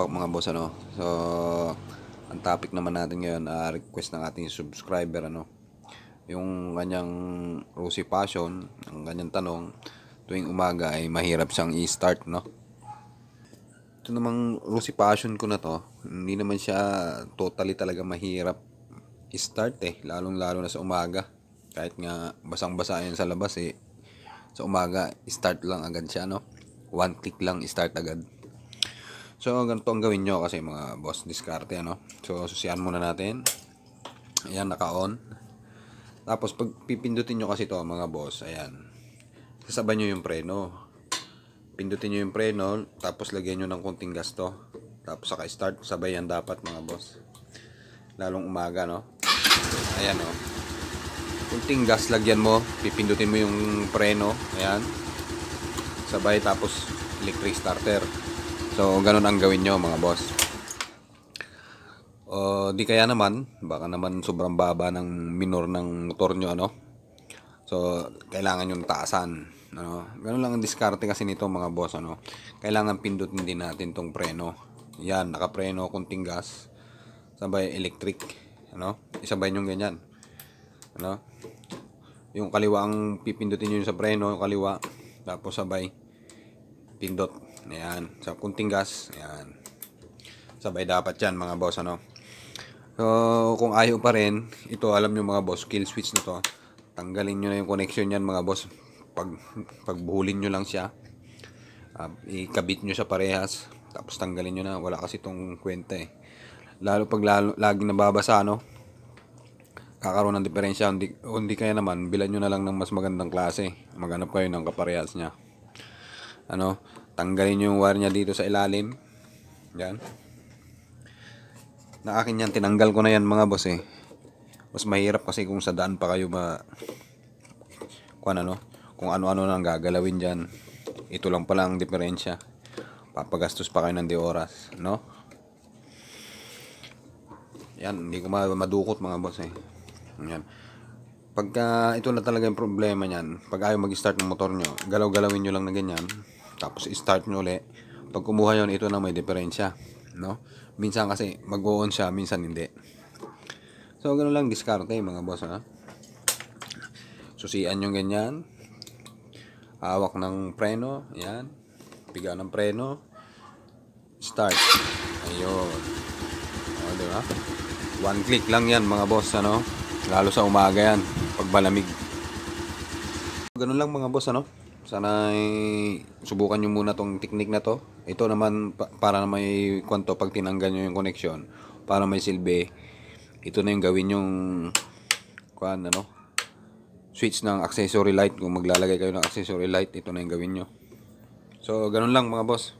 back mga boss ano. So ang topic naman natin ngayon uh, request ng ating subscriber ano. Yung kanyang Rosie Passion, ang kanyang tanong tuwing umaga ay mahirap siyang i-start no. Ito namang Rosie Passion ko na to, hindi naman siya totally talaga mahirap i-start eh, lalong-lalo na sa umaga. Kahit nga basang-basa yan sa labas eh, sa umaga, start lang agad siya, no? One click lang, start agad. So, ganito ang gawin nyo kasi mga boss diskarte, ano? So, susiyan muna natin. Ayan, naka-on. Tapos, pag pipindutin nyo kasi to mga boss, ayan. Sasaban nyo yung preno. Pindutin nyo yung preno, tapos lagyan nyo ng konting gas to. Tapos, saka start. Sabay yan dapat, mga boss. Lalong umaga, no? Ayan, no? Kunting gas lagyan mo. Pipindutin mo yung preno. Ayan. Sabay, tapos, electric starter So, ganun ang gawin nyo mga boss. Uh, di kaya naman, baka naman sobrang baba ng minor ng motor nyo, ano? So, kailangan yung taasan. Ano? Ganun lang ang diskarte kasi nito mga boss, ano? Kailangan pindutin din natin tong preno. Yan, nakapreno, kunting gas. Sabay electric. Ano? Isabay nyo ganyan. Ano? Yung kaliwa ang pipindutin nyo sa preno, yung kaliwa. Tapos sabay pindot ayan sa so, kunting gas ayan sabay dapat yan mga boss ano so kung ayaw pa rin ito alam nyo mga boss kill switch na to tanggalin nyo na yung connection yan mga boss pag pagbuhulin nyo lang siya uh, ikabit nyo sa parehas tapos tanggalin nyo na wala kasi itong kwenta eh lalo pag lalo, laging nababasa ano kakaroon ng diferensya hindi, hindi kaya naman bilan nyo na lang ng mas magandang klase maghanap kayo ng kaparehas niya ano, tanggalin yung wire niya dito sa ilalim. Yan. Na akin yan, tinanggal ko na yan mga boss eh. Mas mahirap kasi kung sa daan pa kayo ma... Kung ano, kung ano-ano nang gagalawin dyan. Ito lang pala ang diferensya. Papagastos pa kayo ng di oras, no? Yan, hindi ko madukot mga boss eh. Yan. Pagka ito na talaga yung problema niyan, pag ayaw mag-start ng motor nyo, galaw-galawin nyo lang na ganyan, tapos start nyo ulit. Pag kumuha yon ito na may diferensya. No? Minsan kasi mag-on siya, minsan hindi. So, ganoon lang diskarte mga boss. Ha? Susian yung ganyan. Hawak ng preno. Yan. Piga ng preno. Start. Ayun. O, diba? One click lang yan mga boss. Ano? Lalo sa umaga yan. Pag malamig. Ganun lang mga boss. Ano? Sana subukan nyo muna tong technique na to. Ito naman para may kwento pag tinanggal nyo yung connection. Para may silbi. Ito na yung gawin yung kwan ano switch ng accessory light kung maglalagay kayo ng accessory light ito na yung gawin nyo so ganun lang mga boss